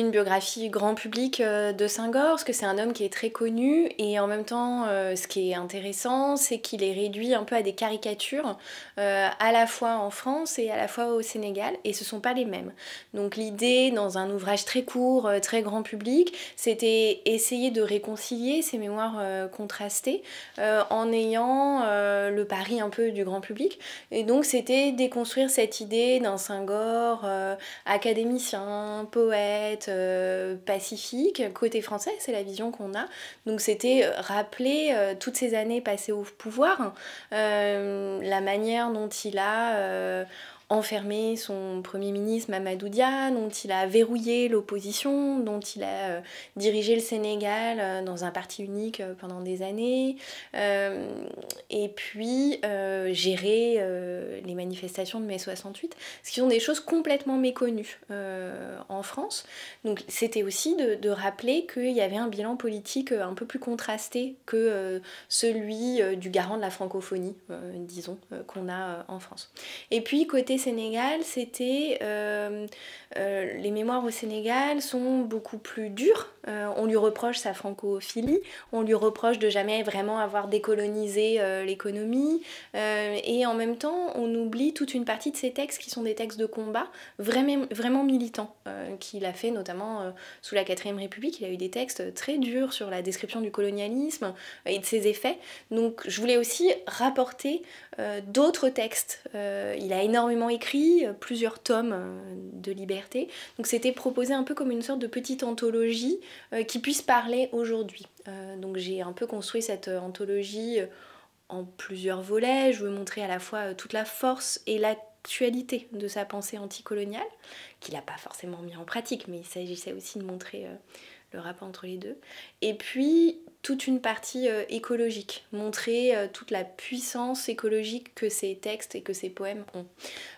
une biographie grand public euh, de saint parce que c'est un homme qui est très connu, et en même temps, euh, ce qui est intéressant, c'est qu'il est réduit un peu à des caricatures, euh, à la fois en France et à la fois au Sénégal, et ce sont pas les mêmes. Donc l'idée, dans un ouvrage très court, très grand public, c'était essayer de réconcilier ces mémoires contrastées en ayant le pari un peu du grand public, et donc c'était déconstruire cette idée d'un saint académicien, poète, euh, pacifique. Côté français, c'est la vision qu'on a. Donc c'était euh, rappeler euh, toutes ces années passées au pouvoir, la manière dont il a enfermé son Premier ministre Mamadou Dia, dont il a verrouillé l'opposition, dont il a euh, dirigé le Sénégal euh, dans un parti unique euh, pendant des années, et puis gérer les manifestations de mai 68, ce qui sont des choses complètement méconnues en France. Donc c'était aussi de, de rappeler qu'il y avait un bilan politique un peu plus contrasté que celui du garant de la francophonie, disons, qu'on a en France. Et puis côté Sénégal, c'était euh, euh, les mémoires au Sénégal sont beaucoup plus dures. Euh, on lui reproche sa francophilie, on lui reproche de jamais vraiment avoir décolonisé l'économie, et en même temps, on oublie toute une partie de ses textes qui sont des textes de combat vraiment, vraiment militants, qu'il a fait notamment sous la 4ème République. Il a eu des textes très durs sur la description du colonialisme et de ses effets. Donc, je voulais aussi rapporter d'autres textes. il a énormément écrit, euh, plusieurs tomes euh, de Liberté. Donc c'était proposé un peu comme une sorte de petite anthologie euh, qui puisse parler aujourd'hui. donc j'ai un peu construit cette anthologie en plusieurs volets. Je veux montrer à la fois toute la force et l'actualité de sa pensée anticoloniale, qu'il n'a pas forcément mis en pratique, mais il s'agissait aussi de montrer le rapport entre les deux. Et puis toute une partie euh, écologique, montrer euh, toute la puissance écologique que ces textes et que ces poèmes ont.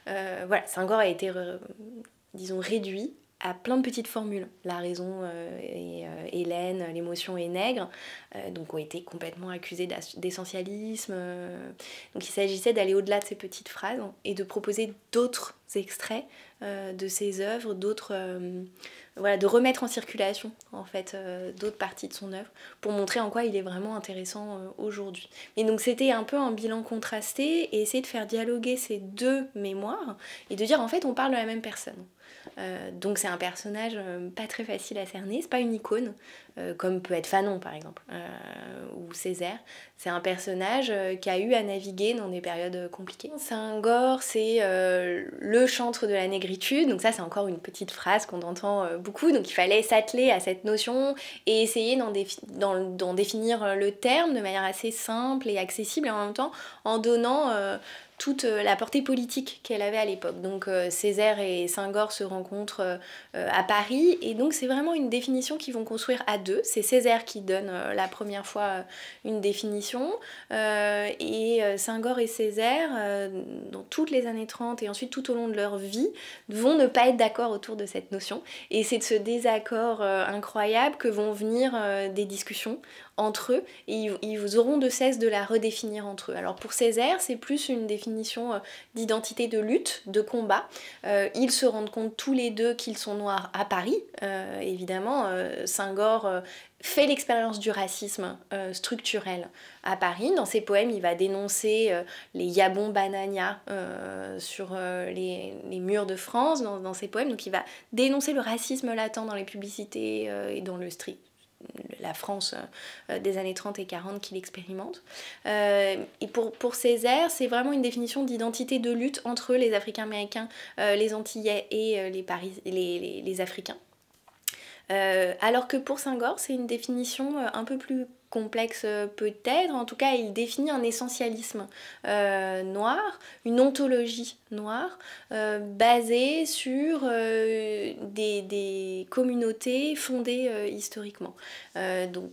Euh, voilà, Singor a été, disons, réduit à plein de petites formules. La raison est euh, et euh, Hélène, l'émotion est Nègre, euh, donc ont été complètement accusés d'essentialisme. Donc il s'agissait d'aller au-delà de ces petites phrases et de proposer d'autres extraits de ses œuvres, d'autres, voilà, de remettre en circulation en fait d'autres parties de son œuvre pour montrer en quoi il est vraiment intéressant aujourd'hui. Et donc c'était un peu un bilan contrasté et essayer de faire dialoguer ces deux mémoires et de dire en fait on parle de la même personne. Euh, donc c'est un personnage euh, pas très facile à cerner, c'est pas une icône, euh, comme peut être Fanon par exemple, ou Césaire. C'est un personnage qui a eu à naviguer dans des périodes compliquées. Saint-Gore, c'est le chantre de la négritude, donc ça c'est encore une petite phrase qu'on entend beaucoup, donc il fallait s'atteler à cette notion et essayer d'en définir le terme de manière assez simple et accessible en même temps en donnant toute euh, la portée politique qu'elle avait à l'époque. Donc euh, Césaire et saint Senghor se rencontrent euh, à Paris et donc c'est vraiment une définition qu'ils vont construire à deux. C'est Césaire qui donne la première fois une définition et saint Senghor et Césaire, dans toutes les années 30 et ensuite tout au long de leur vie, vont ne pas être d'accord autour de cette notion. Et c'est de ce désaccord incroyable que vont venir des discussions entre eux et ils, auront de cesse de la redéfinir entre eux. Alors pour Césaire, c'est plus une définition euh, d'identité de lutte, de combat. Euh, ils se rendent compte tous les deux qu'ils sont noirs à Paris, euh, évidemment. Euh, fait l'expérience du racisme structurel à Paris. Dans ses poèmes, il va dénoncer les yabons banania sur les, murs de France, dans, dans, ses poèmes. Donc il va dénoncer le racisme latent dans les publicités et dans le street la France euh, euh, des années 30 et 40 qu'il expérimente. Euh, et pour, pour Césaire, c'est vraiment une définition d'identité de lutte entre les Africains-Américains, les Antillais et les, les, les, Africains. alors que pour Saint-Gore, c'est une définition un peu plus complexe euh, peut-être, en tout cas il définit un essentialisme euh, noir, une ontologie noire, euh, basée sur des, des, communautés fondées historiquement. donc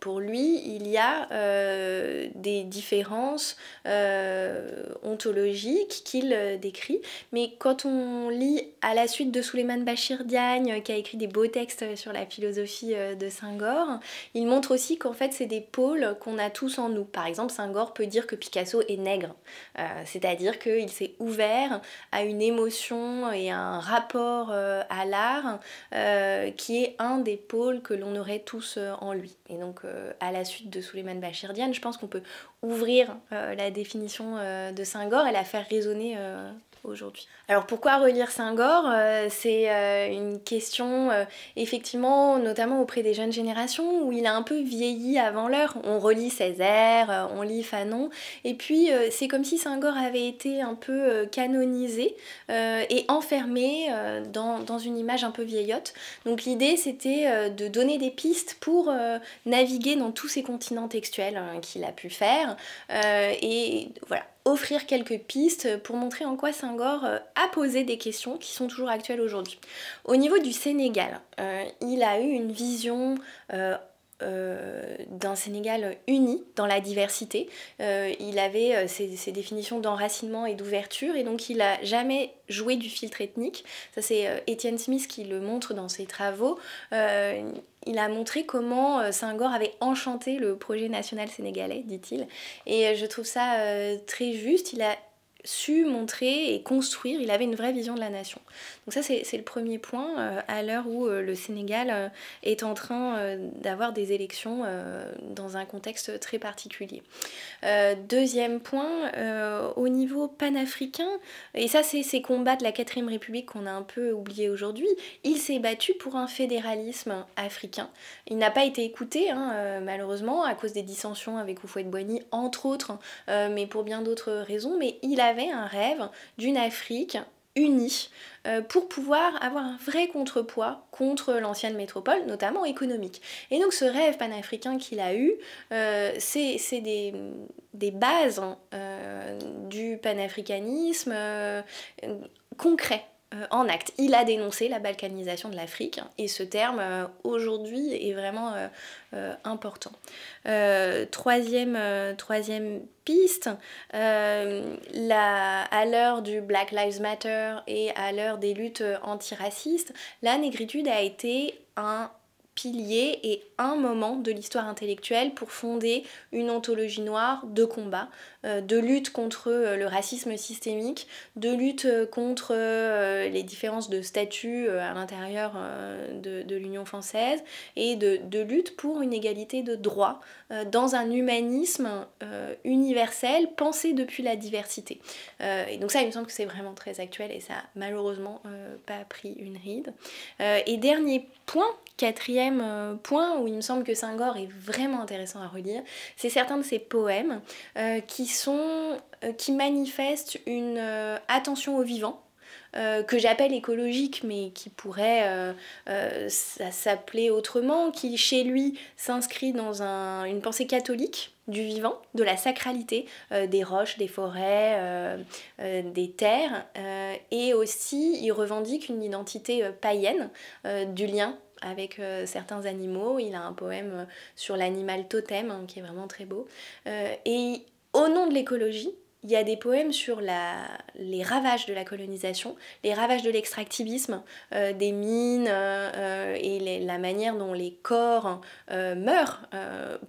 pour lui, il y a euh, des différences euh, ontologiques qu'il euh, décrit, mais quand on lit à la suite de Suleiman Bachir Diagne, qui a écrit des beaux textes sur la philosophie de Senghor, il montre aussi qu'en fait, c'est des pôles qu'on a tous en nous. Par exemple, Senghor peut dire que Picasso est nègre, c'est-à-dire qu'il s'est ouvert à une émotion et un rapport à l'art qui est un des pôles que l'on aurait tous en lui donc euh, à la suite de Souleymane Bachir je pense qu'on peut ouvrir euh, la définition euh, de Saint-Gore et la faire résonner euh, aujourd'hui. Alors pourquoi relire Saint-Gore C'est une question effectivement notamment auprès des jeunes générations où il a un peu vieilli avant l'heure. On relit Césaire, on lit Fanon et puis c'est comme si Saint-Gore avait été un peu canonisé et enfermé dans, une image un peu vieillotte. Donc l'idée c'était de donner des pistes pour naviguer dans tous ces continents textuels hein, qu'il a pu faire euh, et voilà, offrir quelques pistes pour montrer en quoi Senghor euh, a posé des questions qui sont toujours actuelles aujourd'hui. Au niveau du Sénégal, euh, il a eu une vision d'un Sénégal uni dans la diversité. il avait ses, définitions d'enracinement et d'ouverture et donc il n'a jamais joué du filtre ethnique. Ça c'est Étienne Smith qui le montre dans ses travaux. Il a montré comment euh, Senghor avait enchanté le projet national sénégalais, dit-il. Et euh, je trouve ça euh, très juste. Il a su montrer et construire, il avait une vraie vision de la nation. Donc ça c'est le premier point euh, à l'heure où euh, le Sénégal euh, est en train d'avoir des élections dans un contexte très particulier. deuxième point, au niveau panafricain, et ça c'est ces combats de la 4ème République qu'on a un peu oublié aujourd'hui, il s'est battu pour un fédéralisme africain. Il n'a pas été écouté hein, malheureusement à cause des dissensions avec Oufouet-Boigny entre autres, mais pour bien d'autres raisons, mais il a avait un rêve d'une Afrique unie euh, pour pouvoir avoir un vrai contrepoids contre l'ancienne métropole, notamment économique. Et donc ce rêve panafricain qu'il a eu, euh, c'est des, bases hein, euh, du panafricanisme concret euh, en acte. Il a dénoncé la balkanisation de l'Afrique hein, et ce terme euh, aujourd'hui est vraiment euh, important. troisième, troisième piste, à l'heure du Black Lives Matter et à l'heure des luttes antiracistes, la négritude a été un pilier et un moment de l'histoire intellectuelle pour fonder une anthologie noire de combat, euh, de lutte contre euh, le racisme systémique, de lutte euh, contre les différences de statut à l'intérieur de, l'Union française et de, lutte pour une égalité de droit dans un humanisme universel pensé depuis la diversité. et donc ça, il me semble que c'est vraiment très actuel et ça malheureusement pas pris une ride. et dernier point Quatrième euh, point où il me semble que saint gore est vraiment intéressant à relire, c'est certains de ses poèmes euh, qui sont euh, qui manifestent une attention au vivant. que j'appelle écologique mais qui pourrait s'appeler autrement, qui chez lui s'inscrit dans une pensée catholique, du vivant, de la sacralité des roches, des forêts, des terres, et aussi il revendique une identité païenne du lien avec euh, certains animaux. Il a un poème euh, sur l'animal totem hein, qui est vraiment très beau. Euh, et au nom de l'écologie, il y a des poèmes sur la, les ravages de la colonisation, les ravages de l'extractivisme, euh, des mines euh, euh, et la manière dont les corps meurent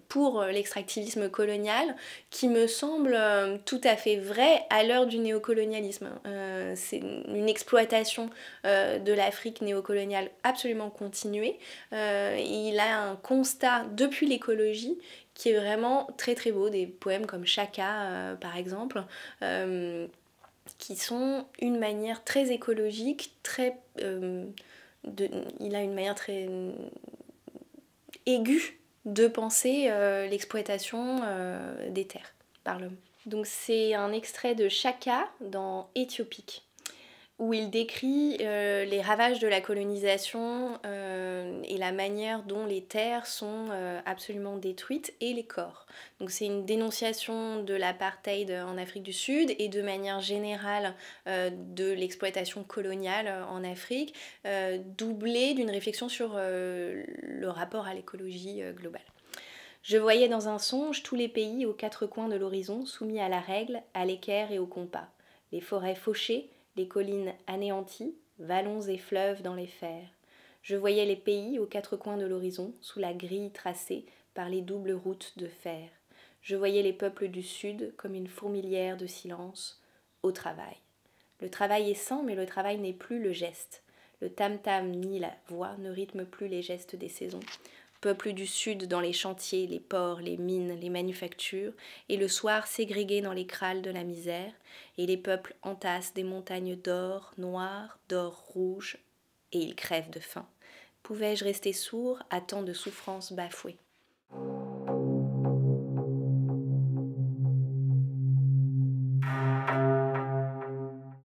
pour l'extractivisme colonial, qui me semble tout à fait vrai à l'heure du néocolonialisme. C'est une exploitation de l'Afrique néocoloniale absolument continuée. il a un constat depuis l'écologie qui est vraiment très très beau, des poèmes comme Chaka euh, par exemple, euh, qui sont une manière très écologique, très... Euh, il a une manière très aiguë de penser l'exploitation des terres par l'homme. Donc c'est un extrait de Chaka dans Éthiopique où il décrit euh, les ravages de la colonisation euh, et la manière dont les terres sont euh, absolument détruites et les corps. Donc c'est une dénonciation de l'apartheid en Afrique du Sud et de manière générale de l'exploitation coloniale en Afrique, doublée d'une réflexion sur le rapport à l'écologie globale. Je voyais dans un songe tous les pays aux quatre coins de l'horizon soumis à la règle, à l'équerre et au compas. Les forêts fauchées, les collines anéanties, vallons et fleuves dans les fers. Je voyais les pays aux quatre coins de l'horizon, sous la grille tracée par les doubles routes de fer. Je voyais les peuples du Sud comme une fourmilière de silence, au travail. Le travail est sans mais le travail n'est plus le geste. Le tam-tam ni la voix ne rythment plus les gestes des saisons peuple du sud dans les chantiers, les ports, les mines, les manufactures, et le soir s'égrégué dans les crâles de la misère, et les peuples entassent des montagnes d'or noir, d'or rouge, et ils crèvent de faim. Pouvais-je rester sourd à tant de souffrances bafouées